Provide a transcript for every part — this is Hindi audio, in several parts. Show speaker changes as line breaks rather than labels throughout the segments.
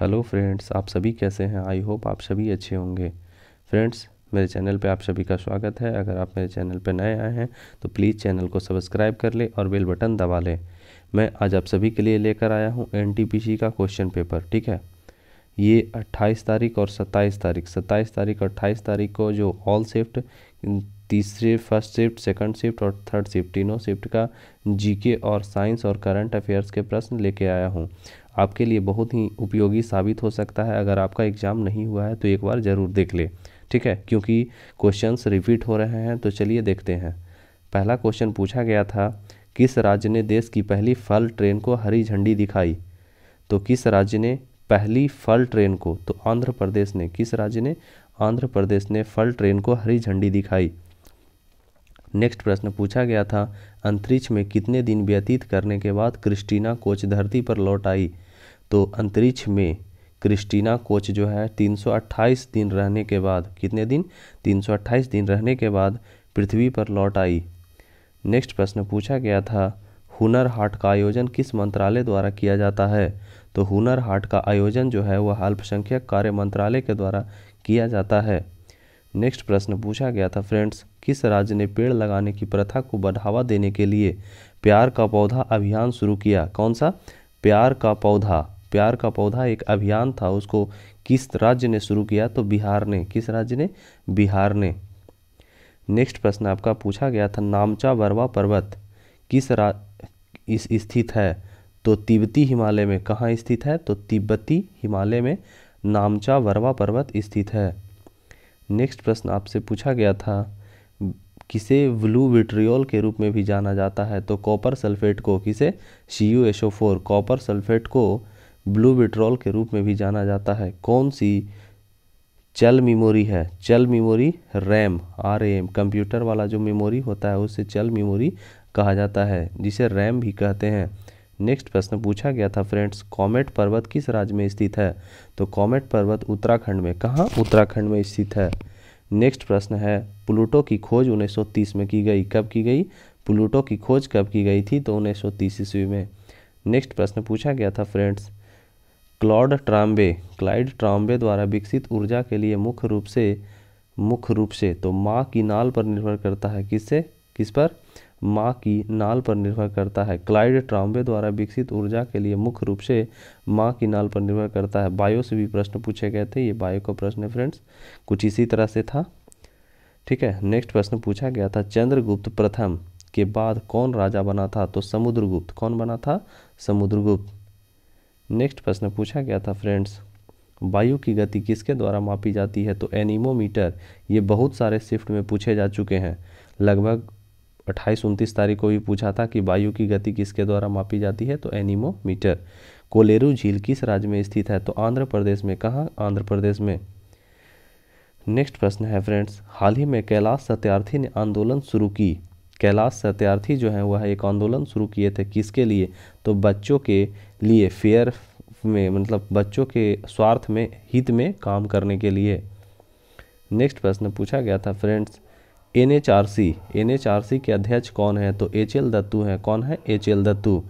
हेलो फ्रेंड्स आप सभी कैसे हैं आई होप आप सभी अच्छे होंगे फ्रेंड्स मेरे चैनल पे आप सभी का स्वागत है अगर आप मेरे चैनल पे नए आए हैं तो प्लीज़ चैनल को सब्सक्राइब कर लें और बेल बटन दबा लें मैं आज आप सभी के लिए लेकर आया हूँ एन का क्वेश्चन पेपर ठीक है ये 28 तारीख और 27 तारीख 27 तारीख और 28 तारीख को जो ऑल शिफ्ट तीसरे फर्स्ट शिफ्ट सेकंड शिफ्ट और थर्ड शिफ्ट तीनों शिफ्ट का जीके और साइंस और करंट अफेयर्स के प्रश्न लेके आया हूँ आपके लिए बहुत ही उपयोगी साबित हो सकता है अगर आपका एग्ज़ाम नहीं हुआ है तो एक बार ज़रूर देख ले ठीक है क्योंकि क्वेश्चंस रिपीट हो रहे हैं तो चलिए देखते हैं पहला क्वेश्चन पूछा गया था किस राज्य ने देश की पहली फल ट्रेन को हरी झंडी दिखाई तो किस राज्य ने पहली फल ट्रेन को तो आंध्र प्रदेश ने किस राज्य ने आंध्र प्रदेश ने फल ट्रेन को हरी झंडी दिखाई नेक्स्ट प्रश्न पूछा गया था अंतरिक्ष में कितने दिन व्यतीत करने के बाद क्रिस्टीना कोच धरती पर लौट आई तो अंतरिक्ष में क्रिस्टीना कोच जो है 328 दिन रहने के बाद कितने दिन 328 दिन रहने के बाद पृथ्वी पर लौट आई नेक्स्ट प्रश्न पूछा गया था हुनर हाट का आयोजन किस मंत्रालय द्वारा किया जाता है तो हुनर हाट का आयोजन जो है वह अल्पसंख्यक कार्य मंत्रालय के द्वारा किया जाता है नेक्स्ट प्रश्न पूछा गया था फ्रेंड्स किस राज्य ने पेड़ लगाने की प्रथा को बढ़ावा देने के लिए प्यार का पौधा अभियान शुरू किया कौन सा प्यार का पौधा प्यार का पौधा एक अभियान था उसको किस राज्य ने शुरू किया तो बिहार ने किस राज्य ने बिहार ने नेक्स्ट प्रश्न आपका पूछा गया था नामचा बरवा पर्वत किस रा इस स्थित है तो तिब्बती हिमालय में कहाँ स्थित है तो तिब्बती हिमालय में नामचा वरवा पर्वत स्थित है नेक्स्ट प्रश्न आपसे पूछा गया था किसे ब्लू विट्रियोल के रूप में भी जाना जाता है तो कॉपर सल्फेट को किसे C U S O four copper sulphate को ब्लू विट्रॉल के रूप में भी जाना जाता है कौन सी चल मेमोरी है चल memory RAM R M computer वाला जो मेमोरी होता है उसे चल मेमोरी कहा जाता है जिसे रैम भी कहते हैं नेक्स्ट प्रश्न पूछा गया था फ्रेंड्स कॉमेट पर्वत किस राज्य में स्थित है तो कॉमेट पर्वत उत्तराखंड में कहाँ उत्तराखंड में स्थित है नेक्स्ट प्रश्न है प्लूटो की खोज 1930 में की गई कब की गई प्लूटो की खोज कब की गई थी तो 1930 ईस्वी में नेक्स्ट प्रश्न पूछा गया था friends Claude Trombe Clyde Trombe द्वारा विकसित ऊर्जा के लिए मुख्य रूप से मुख्य रूप से तो माँ की नाल पर निर्भर करता है किससे किस पर माँ की नाल पर निर्भर करता है क्लाइड ट्राम्बे द्वारा विकसित ऊर्जा के लिए मुख्य रूप से माँ की नाल पर निर्भर करता है बायो से भी प्रश्न पूछे गए थे ये बायो का प्रश्न है फ्रेंड्स कुछ इसी तरह से था ठीक है नेक्स्ट प्रश्न पूछा गया था चंद्रगुप्त प्रथम के बाद कौन राजा बना था तो समुद्रगुप्त कौन बना था समुद्रगुप्त नेक्स्ट प्रश्न पूछा गया था फ्रेंड्स वायु की गति किसके द्वारा मापी जाती है तो एनीमोमीटर ये बहुत सारे शिफ्ट में पूछे जा चुके हैं लगभग अट्ठाईस उनतीस तारीख को भी पूछा था कि वायु की गति किसके द्वारा मापी जाती है तो एनीमोमीटर कोलेरू झील किस राज्य में स्थित है तो आंध्र प्रदेश में कहाँ आंध्र प्रदेश में नेक्स्ट प्रश्न है फ्रेंड्स हाल ही में कैलाश सत्यार्थी ने आंदोलन शुरू की कैलाश सत्यार्थी जो है वह एक आंदोलन शुरू किए थे किसके लिए तो बच्चों के लिए फेयर में मतलब बच्चों के स्वार्थ में हित में काम करने के लिए नेक्स्ट प्रश्न पूछा गया था friends N H R C N H R C के अध्यक्ष कौन है तो एच एल दत्तू हैं कौन है एच एल दत्तू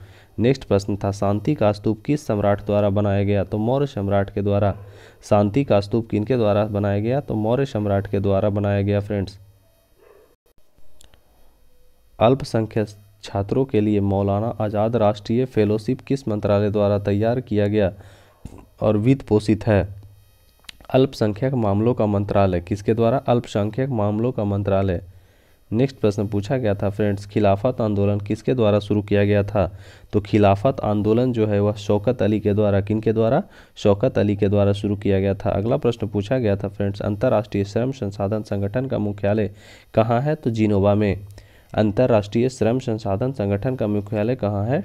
नेक्स्ट प्रश्न था शांति का स्तूप किस सम्राट द्वारा बनाया गया तो मौर्य सम्राट के द्वारा शांति का स्तूप किनके द्वारा बनाया गया तो मौर्य सम्राट के द्वारा बनाया गया फ्रेंड्स अल्पसंख्यक छात्रों के लिए मौलाना आज़ाद राष्ट्रीय फेलोशिप किस मंत्रालय द्वारा तैयार किया गया और वित्त पोषित है अल्पसंख्यक मामलों का मंत्रालय किसके द्वारा अल्पसंख्यक मामलों का मंत्रालय नेक्स्ट प्रश्न पूछा गया था फ्रेंड्स खिलाफत आंदोलन किसके द्वारा शुरू किया गया था तो खिलाफत आंदोलन जो है वह शौकत अली के द्वारा किन के द्वारा शौकत अली के द्वारा शुरू किया गया था अगला प्रश्न पूछा गया था फ्रेंड्स अंतर्राष्ट्रीय श्रम संसाधन संगठन का मुख्यालय कहाँ है तो जिनोवा में अंतर्राष्ट्रीय श्रम संसाधन संगठन का मुख्यालय कहाँ है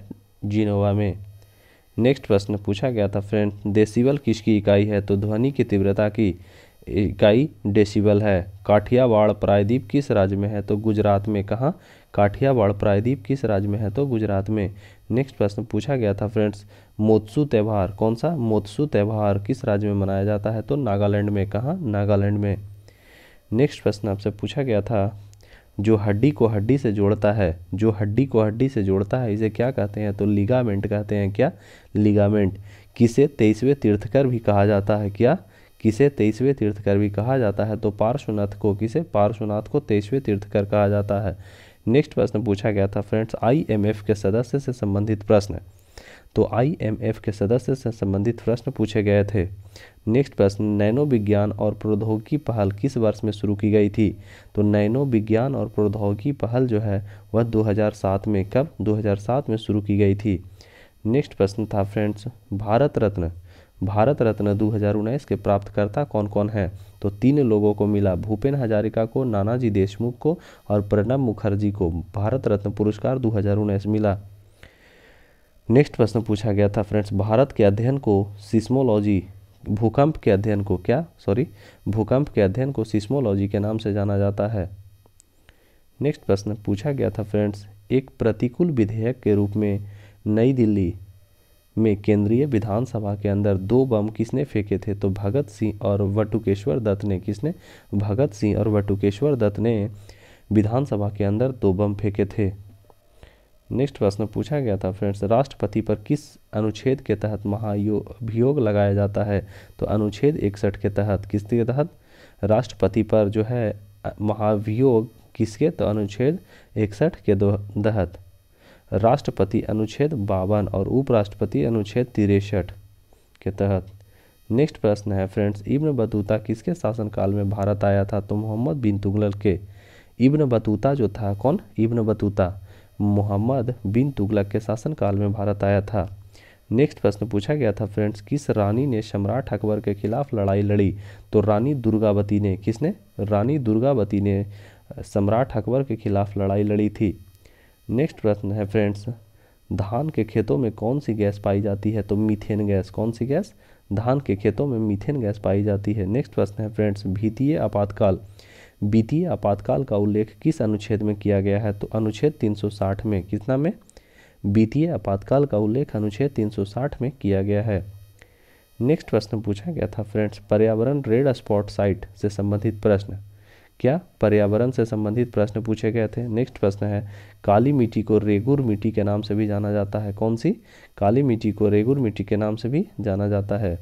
जिनोवा में नेक्स्ट प्रश्न पूछा गया था फ्रेंड डेसिबल किसकी इकाई है तो ध्वनि की तीव्रता की इकाई डेसिबल है काठियावाड़ प्रायद्वीप किस राज्य में है तो गुजरात में कहाँ काठियावाड़ प्रायद्वीप किस राज्य में है तो गुजरात में नेक्स्ट प्रश्न पूछा गया था फ्रेंड्स मोत्सु त्यौहार कौन सा मोत्सु त्यौहार किस राज्य में मनाया जाता है तो नागालैंड में कहाँ नागालैंड में नेक्स्ट प्रश्न आपसे पूछा गया था जो हड्डी को हड्डी से जोड़ता है जो हड्डी को हड्डी से जोड़ता है इसे क्या कहते हैं तो लिगामेंट कहते हैं क्या लिगामेंट किसे तेईसवें तीर्थकर भी कहा जाता है क्या किसे तेईसवें तीर्थकर भी कहा जाता है तो पार्श्वनाथ को किसे पार्श्वनाथ को तेईसवें तीर्थकर कहा जाता है नेक्स्ट प्रश्न पूछा गया था फ्रेंड्स आईएमएफ के सदस्य से संबंधित प्रश्न तो आईएमएफ के सदस्य से संबंधित प्रश्न पूछे गए थे नेक्स्ट प्रश्न नैनो विज्ञान और प्रौद्योगिकी पहल किस वर्ष में शुरू की गई थी तो नैनो विज्ञान और प्रौद्योगिकी पहल जो है वह 2007 में कब 2007 में शुरू की गई थी नेक्स्ट प्रश्न था फ्रेंड्स भारत रत्न भारत रत्न दो के प्राप्तकर्ता कौन कौन है तो तीन लोगों को मिला भूपेन हजारिका को नानाजी देशमुख को और प्रणब मुखर्जी को भारत रत्न पुरस्कार दो मिला नेक्स्ट प्रश्न पूछा गया था फ्रेंड्स भारत के अध्ययन को सिस्मोलॉजी भूकंप के अध्ययन को क्या सॉरी भूकंप के अध्ययन को सिस्मोलॉजी के नाम से जाना जाता है नेक्स्ट प्रश्न पूछा गया था फ्रेंड्स एक प्रतिकूल विधेयक के रूप में नई दिल्ली में केंद्रीय विधानसभा के अंदर दो बम किसने फेंके थे तो भगत सिंह और वटुकेश्वर दत्त ने किसने भगत सिंह और वटुकेश्वर दत्त ने विधानसभा के अंदर दो बम फेंके थे नेक्स्ट प्रश्न पूछा गया था फ्रेंड्स राष्ट्रपति पर किस अनुच्छेद के तहत महाभियोग लगाया जाता है तो अनुच्छेद इकसठ के तहत किसके तहत राष्ट्रपति पर जो है महाभियोग किसके तो अनुच्छेद इकसठ के तहत राष्ट्रपति अनुच्छेद बावन और उपराष्ट्रपति अनुच्छेद तिरसठ के तहत नेक्स्ट प्रश्न है फ्रेंड्स इब्न बतूता किसके शासनकाल में भारत आया था तो मोहम्मद बिन तुगलक के इब्न बतूता जो था कौन इब्न बतूता मोहम्मद बिन तुगलक के शासनकाल में भारत आया था नेक्स्ट प्रश्न पूछा गया था फ्रेंड्स किस रानी ने सम्राट अकबर के खिलाफ लड़ाई लड़ी तो रानी दुर्गावती ने किसने रानी दुर्गावती ने सम्राट अकबर के खिलाफ लड़ाई लड़ी थी नेक्स्ट प्रश्न है फ्रेंड्स धान के खेतों में कौन सी गैस पाई जाती है तो मीथेन गैस कौन सी गैस धान के खेतों में मीथेन गैस पाई जाती है नेक्स्ट प्रश्न है फ्रेंड्स भीतीय आपातकाल वित्तीय आपातकाल का उल्लेख किस अनुच्छेद में किया गया है तो अनुच्छेद 360 में कितना में वित्तीय आपातकाल का उल्लेख अनुच्छेद 360 में किया गया है नेक्स्ट प्रश्न पूछा गया था फ्रेंड्स पर्यावरण रेड स्पॉट साइट से संबंधित प्रश्न क्या पर्यावरण से संबंधित प्रश्न पूछे गए थे नेक्स्ट प्रश्न है काली मिट्टी को रेगुर मिट्टी के नाम से भी जाना जाता है कौन सी काली मिट्टी को रेगुर मिट्टी के नाम से भी जाना जाता है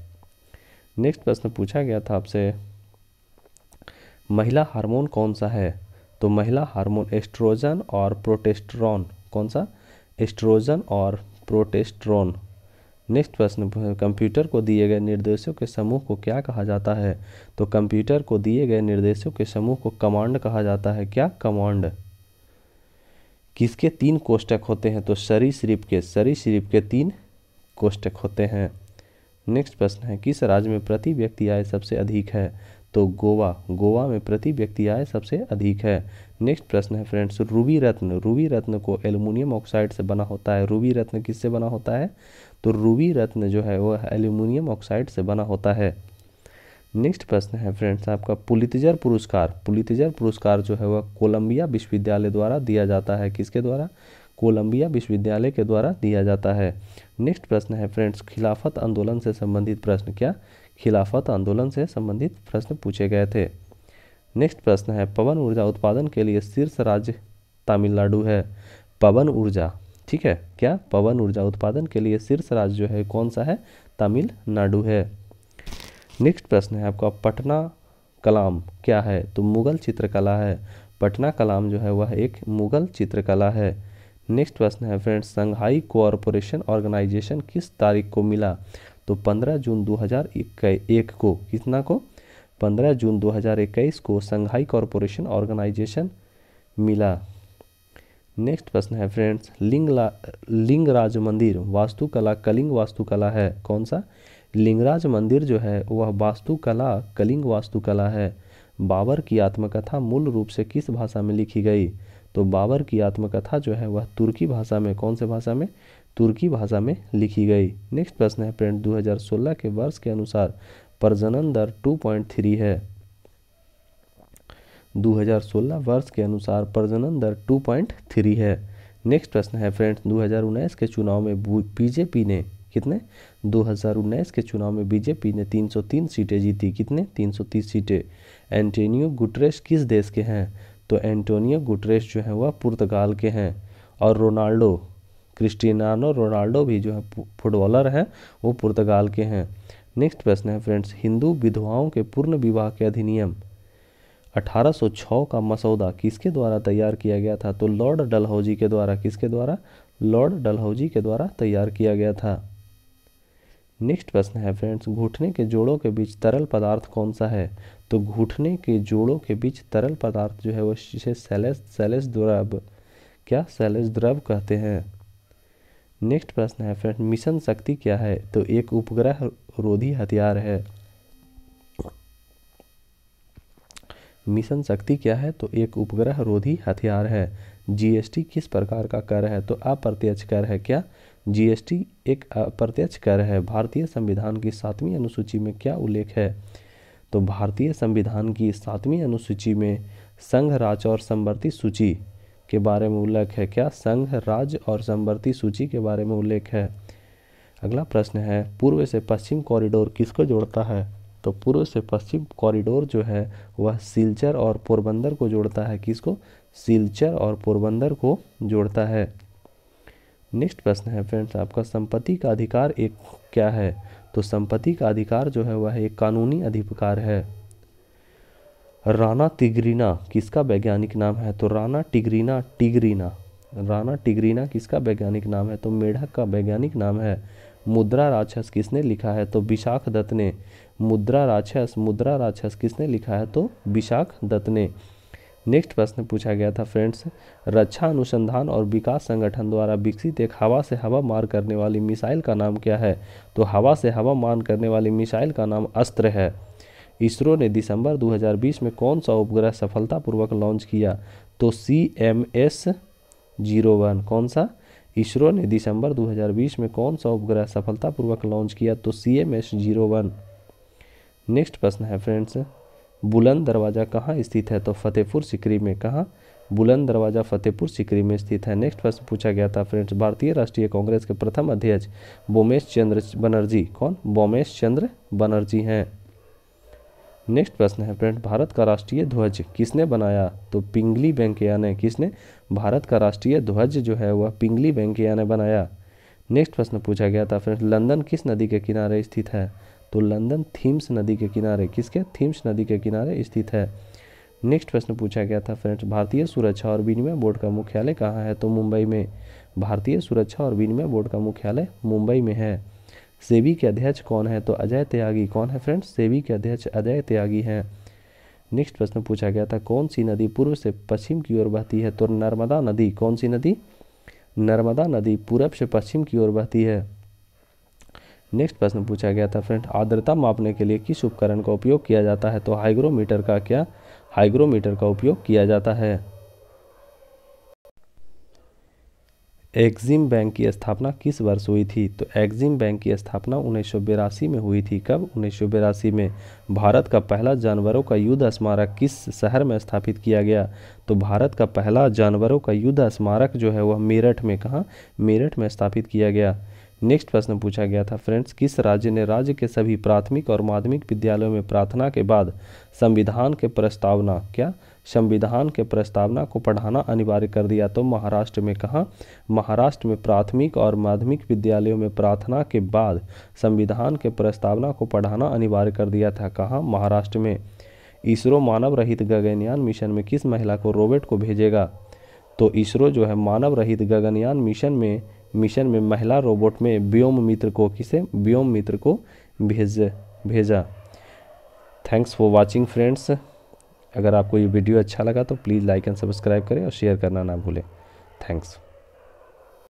नेक्स्ट प्रश्न पूछा गया था आपसे महिला हार्मोन कौन सा है तो महिला हार्मोन एस्ट्रोजन और प्रोटेस्ट्रॉन कौन सा एस्ट्रोजन और प्रोटेस्ट्रॉन नेक्स्ट प्रश्न कंप्यूटर को दिए गए निर्देशों के समूह को क्या कहा जाता है तो कंप्यूटर को दिए गए निर्देशों के समूह को कमांड कहा जाता है क्या कमांड किसके तीन कोष्टक होते हैं तो सरीसृप के सरीसृप के तीन कोष्टक होते हैं नेक्स्ट प्रश्न है किस राज्य में प्रति व्यक्ति आय सबसे अधिक है तो गोवा गोवा में प्रति व्यक्ति आय सबसे अधिक है नेक्स्ट प्रश्न है फ्रेंड्स रूबी रत्न रूबी रत्न को एल्यूमिनियम ऑक्साइड से बना होता है रूबी रत्न किससे बना होता है तो रूबी रत्न जो है वह एल्यूमिनियम ऑक्साइड से बना होता है नेक्स्ट प्रश्न है फ्रेंड्स आपका पुलितजर पुरस्कार पुलितजर पुरस्कार जो है वह कोलंबिया विश्वविद्यालय द्वारा दिया जाता है किसके द्वारा कोलंबिया विश्वविद्यालय के द्वारा दिया जाता है नेक्स्ट प्रश्न है फ्रेंड्स खिलाफत आंदोलन से संबंधित प्रश्न क्या खिलाफत आंदोलन से संबंधित प्रश्न पूछे गए थे नेक्स्ट प्रश्न है पवन ऊर्जा उत्पादन के लिए शीर्ष राज्य तमिलनाडु है पवन ऊर्जा ठीक है क्या पवन ऊर्जा उत्पादन के लिए शीर्ष राज्य जो है कौन सा है तमिलनाडु है नेक्स्ट प्रश्न है आपका पटना कलाम क्या है तो मुगल चित्रकला है पटना कलाम जो है वह एक मुगल चित्रकला है नेक्स्ट प्रश्न है फ्रेंड्स संघाई कोऑपरेशन ऑर्गेनाइजेशन किस तारीख को मिला तो 15 जून 2001 को कितना को 15 जून 2021 को संघाई कॉरपोरेशन ऑर्गेनाइजेशन मिला नेक्स्ट प्रश्न है फ्रेंड्स लिंगला लिंगराज मंदिर वास्तुकला कलिंग वास्तुकला है कौन सा लिंगराज मंदिर जो है वह वास्तुकला कलिंग वास्तुकला है बाबर की आत्मकथा मूल रूप से किस भाषा में लिखी गई तो बाबर की आत्मकथा जो है वह तुर्की भाषा में कौन से भाषा में तुर्की भाषा में लिखी गई नेक्स्ट प्रश्न है फ्रेंड 2016 के वर्ष के अनुसार प्रजनन दर 2.3 है 2016 वर्ष के अनुसार प्रजनन दर 2.3 है नेक्स्ट प्रश्न है फ्रेंड्स 2019 के चुनाव में बीजेपी ने कितने 2019 के चुनाव में बीजेपी ने 303 सीटें जीती कितने 330 सीटें एंटोनियो गुटरेस किस देश के हैं तो एंटोनियो गुटरेस जो है वह पुर्तगाल के हैं और रोनाल्डो क्रिस्टियानो रोनाल्डो भी जो है फुटबॉलर हैं वो पुर्तगाल के हैं नेक्स्ट प्रश्न है फ्रेंड्स हिंदू विधवाओं के पूर्ण विवाह के अधिनियम 1806 का मसौदा किसके द्वारा तैयार किया गया था तो लॉर्ड डलहौजी के द्वारा किसके द्वारा लॉर्ड डलहौजी के द्वारा तैयार किया गया था नेक्स्ट प्रश्न है फ्रेंड्स घुटने के जोड़ों के बीच तरल पदार्थ कौन सा है तो घुटने के जोड़ों के बीच तरल पदार्थ जो है वो इसे सेलेस सेलेस द्रव क्या सेलेस द्रव कहते हैं नेक्स्ट प्रश्न है फ्रेंड मिशन शक्ति क्या है तो एक उपग्रह रोधी हथियार है मिशन शक्ति क्या है तो एक उपग्रह रोधी हथियार है जीएसटी किस प्रकार का कर है तो अप्रत्यक्ष कर है क्या जीएसटी एक अप्रत्यक्ष कर है भारतीय संविधान की सातवीं अनुसूची में क्या उल्लेख है तो भारतीय संविधान की सातवीं अनुसूची में संघ राज्य और संवर्ती सूची के बारे में उल्लेख है क्या संघ राज्य और संवर्ती सूची के बारे में उल्लेख है अगला प्रश्न है पूर्व से पश्चिम कॉरिडोर किसको जोड़ता है तो पूर्व से पश्चिम कॉरिडोर जो है वह सिलचर और पोरबंदर को जोड़ता है किसको सिलचर और पोरबंदर को जोड़ता है नेक्स्ट प्रश्न है फ्रेंड्स आपका संपत्ति का अधिकार एक क्या है तो संपत्ति का अधिकार जो है वह एक कानूनी अधिकार है राना तिग्रीना किसका वैज्ञानिक नाम है तो Rana tigrina tigrina Rana tigrina किसका वैज्ञानिक नाम है तो मेढक का वैज्ञानिक नाम है मुद्रा राक्षस किसने लिखा है तो विशाख दत्त ने मुद्रा राक्षस मुद्रा राक्षस किसने लिखा है तो विशाख दत्त ने नेक्स्ट प्रश्न पूछा गया था फ्रेंड्स रक्षा अनुसंधान और विकास संगठन द्वारा विकसित एक हवा से हवा मार करने वाली मिसाइल का नाम क्या है तो हवा से हवा मार करने वाली मिसाइल का नाम अस्त्र है इसरो ने दिसंबर 2020 में कौन सा उपग्रह सफलतापूर्वक लॉन्च किया तो C M S zero one कौन सा इसरो ने दिसंबर 2020 में कौन सा उपग्रह सफलतापूर्वक लॉन्च किया तो C M S zero one next प्रश्न है फ्रेंड्स बुलंद दरवाज़ा कहाँ स्थित है तो फतेहपुर सिकरी में कहाँ बुलंद दरवाज़ा फतेहपुर सिकरी में स्थित है नेक्स्ट प्रश्न पूछा गया था फ्रेंड्स भारतीय राष्ट्रीय कांग्रेस के प्रथम अध्यक्ष बोमेश चंद्र बनर्जी कौन बोमेश चंद्र बनर्जी हैं नेक्स्ट प्रश्न है फ्रेंड भारत का राष्ट्रीय ध्वज किसने बनाया तो पिंगली वेंकैया ने किसने भारत का राष्ट्रीय ध्वज जो है वह पिंगली वेंकैया ने बनाया नेक्स्ट प्रश्न पूछा गया था फ्रेंड्स लंदन किस नदी के किनारे स्थित है तो लंदन थीम्स नदी के किनारे किसके थीम्स नदी के किनारे स्थित है नेक्स्ट प्रश्न पूछा गया था फ्रेंड्स भारतीय सुरक्षा और विनिमय बोर्ड का मुख्यालय कहाँ है तो मुंबई में भारतीय सुरक्षा और विनिमय बोर्ड का मुख्यालय मुंबई में है सेबी के अध्यक्ष कौन है तो अजय त्यागी कौन है फ्रेंड्स सेबी के अध्यक्ष अजय त्यागी हैं नेक्स्ट प्रश्न पूछा गया था कौन सी नदी पूर्व से पश्चिम की ओर बहती है तो नर्मदा नदी कौन सी नदी नर्मदा नदी पूर्व से पश्चिम की ओर बहती है नेक्स्ट प्रश्न पूछा गया था फ्रेंड आर्द्रता मापने के लिए किस उपकरण का उपयोग किया जाता है तो हाइग्रोमीटर का क्या हाइग्रोमीटर का उपयोग किया जाता है एक्जिम बैंक की स्थापना किस वर्ष हुई थी तो एक्जिम बैंक की स्थापना उन्नीस में हुई थी कब उन्नीस में भारत का पहला जानवरों का युद्ध स्मारक किस शहर में स्थापित किया गया तो भारत का पहला जानवरों का युद्ध स्मारक जो है वह मेरठ में कहाँ मेरठ में स्थापित किया गया नेक्स्ट प्रश्न पूछा गया था फ्रेंड्स किस राज्य ने राज्य के सभी प्राथमिक और माध्यमिक विद्यालयों में प्रार्थना के बाद संविधान के प्रस्तावना क्या संविधान के प्रस्तावना को पढ़ाना अनिवार्य कर दिया तो महाराष्ट्र में कहा महाराष्ट्र में प्राथमिक और माध्यमिक विद्यालयों में प्रार्थना के बाद संविधान के प्रस्तावना को पढ़ाना अनिवार्य कर दिया था कहा महाराष्ट्र में इसरो मानव रहित गगनयान मिशन में किस महिला को रोबोट को भेजेगा तो इसरो जो है मानव रहित गगनयान मिशन में मिशन में महिला रोबोट में व्योम मित्र को किसे व्योम मित्र को भेज भेजा थैंक्स फॉर वॉचिंग फ्रेंड्स अगर आपको ये वीडियो अच्छा लगा तो प्लीज़ लाइक एंड सब्सक्राइब करें और शेयर करना ना भूलें थैंक्स